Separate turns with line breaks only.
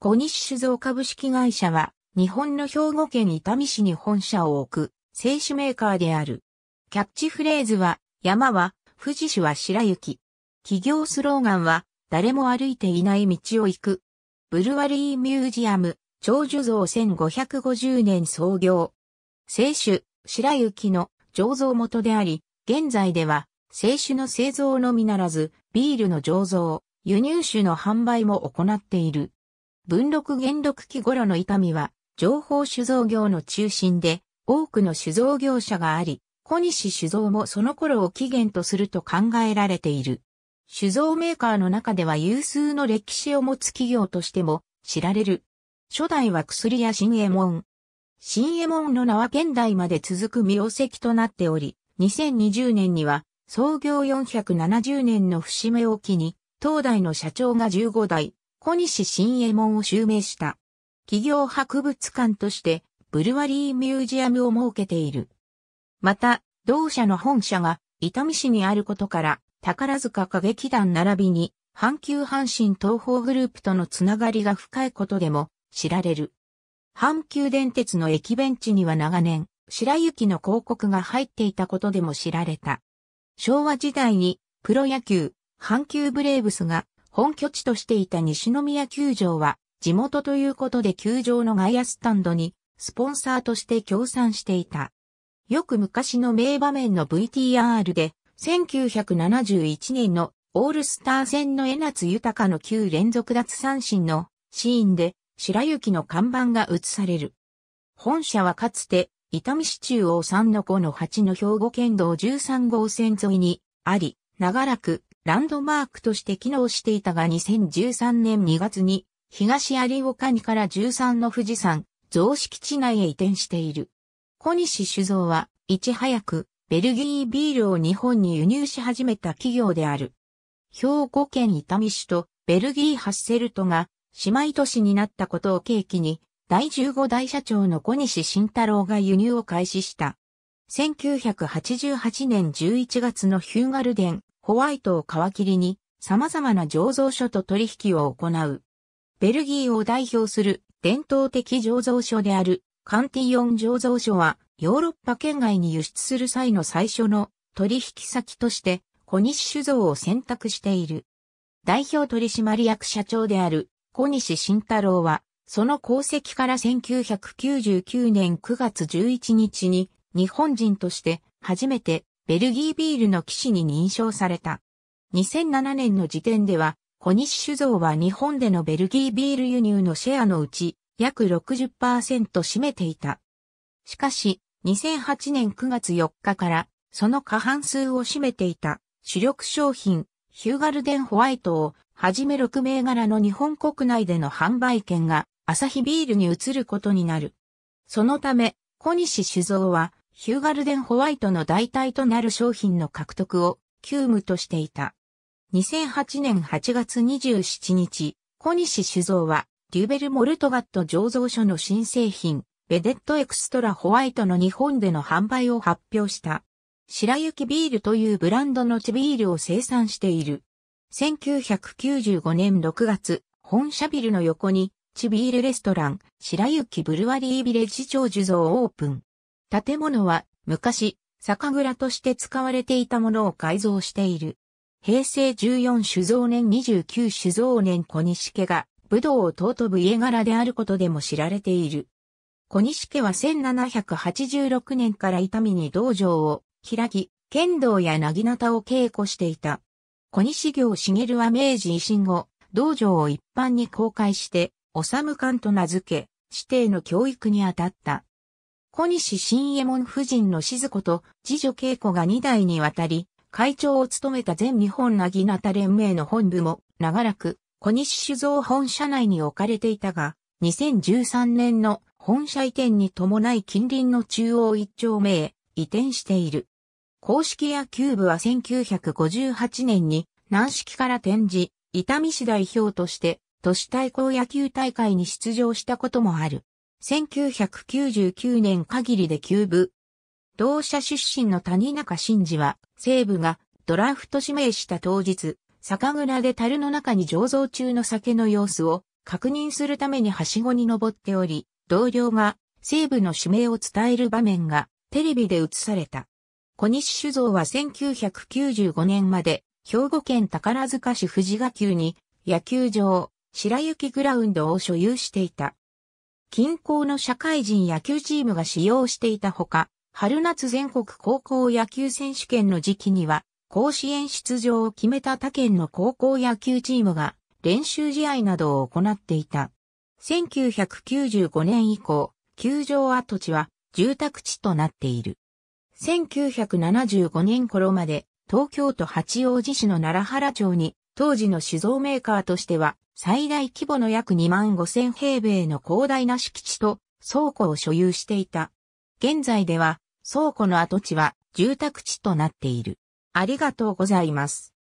小西酒造株式会社は、日本の兵庫県伊丹市に本社を置く、製酒メーカーである。キャッチフレーズは、山は、富士市は白雪。企業スローガンは、誰も歩いていない道を行く。ブルワリーミュージアム、長寿像1550年創業。製酒、白雪の醸造元であり、現在では、製酒の製造のみならず、ビールの醸造、輸入酒の販売も行っている。文禄元禄期頃の伊丹は、情報酒造業の中心で、多くの酒造業者があり、小西酒造もその頃を起源とすると考えられている。酒造メーカーの中では有数の歴史を持つ企業としても知られる。初代は薬屋新右衛門。新右衛門の名は現代まで続く名跡となっており、2020年には創業470年の節目を機に、当代の社長が15代、小西新右衛門を襲名した。企業博物館として、ブルワリーミュージアムを設けている。また、同社の本社が、伊丹市にあることから、宝塚歌劇団並びに、阪急阪神東方グループとのつながりが深いことでも知られる。阪急電鉄の駅ベンチには長年、白雪の広告が入っていたことでも知られた。昭和時代にプロ野球、阪急ブレーブスが本拠地としていた西宮球場は、地元ということで球場の外野スタンドに、スポンサーとして協賛していた。よく昔の名場面の VTR で、1971年のオールスター戦の江夏豊の9連続奪三振のシーンで白雪の看板が映される。本社はかつて伊丹市中央3の5の8の兵庫県道13号線沿いにあり、長らくランドマークとして機能していたが2013年2月に東有岡にから13の富士山、増敷地内へ移転している。小西酒造は、いち早く、ベルギービールを日本に輸入し始めた企業である。兵庫県伊丹市とベルギーハッセルトが姉妹都市になったことを契機に、第15代社長の小西慎太郎が輸入を開始した。1988年11月のヒューガルデンホワイトを皮切りに様々な醸造所と取引を行う。ベルギーを代表する伝統的醸造所であるカンティオン醸造所はヨーロッパ圏外に輸出する際の最初の取引先として小西酒造を選択している。代表取締役社長である小西慎太郎はその功績から1999年9月11日に日本人として初めてベルギービールの騎士に認証された。2007年の時点では、小西酒造は日本でのベルギービール輸入のシェアのうち約60%占めていた。しかし、2008年9月4日から、その過半数を占めていた主力商品、ヒューガルデンホワイトをはじめ6銘柄の日本国内での販売権がアサヒビールに移ることになる。そのため、小西酒造はヒューガルデン・ホワイトの代替となる商品の獲得を急務としていた。2008年8月27日、小西酒造は、デュベル・モルトガット醸造所の新製品、ベデット・エクストラ・ホワイトの日本での販売を発表した。白雪ビールというブランドのチビールを生産している。1995年6月、本社ビルの横に、チビールレストラン、白雪ブルワリービレッジ長寿造をオープン。建物は昔、酒蔵として使われていたものを改造している。平成14酒造年29酒造年小西家が武道を尊ぶ家柄であることでも知られている。小西家は1786年から伊丹に道場を開き、剣道やなぎなたを稽古していた。小西行茂は明治維新後、道場を一般に公開して、治む館と名付け、指定の教育に当たった。小西新右衛門夫人の静子と次女恵子が2代にわたり、会長を務めた全日本なぎなた連盟の本部も、長らく、小西酒造本社内に置かれていたが、2013年の本社移転に伴い近隣の中央一丁目へ移転している。公式野球部は1958年に軟式から転じ、伊丹市代表として都市対抗野球大会に出場したこともある。1999年限りで休部。同社出身の谷中真嗣は、西武がドラフト指名した当日、酒蔵で樽の中に醸造中の酒の様子を確認するためにはしごに登っており、同僚が西武の指名を伝える場面がテレビで映された。小西酒造は1995年まで兵庫県宝塚市藤士賀急に野球場白雪グラウンドを所有していた。近郊の社会人野球チームが使用していたほか、春夏全国高校野球選手権の時期には、甲子園出場を決めた他県の高校野球チームが練習試合などを行っていた。1995年以降、球場跡地は住宅地となっている。1975年頃まで東京都八王子市の奈良原町に当時の酒造メーカーとしては、最大規模の約2万5千平米の広大な敷地と倉庫を所有していた。現在では、倉庫の跡地は住宅地となっている。ありがとうございます。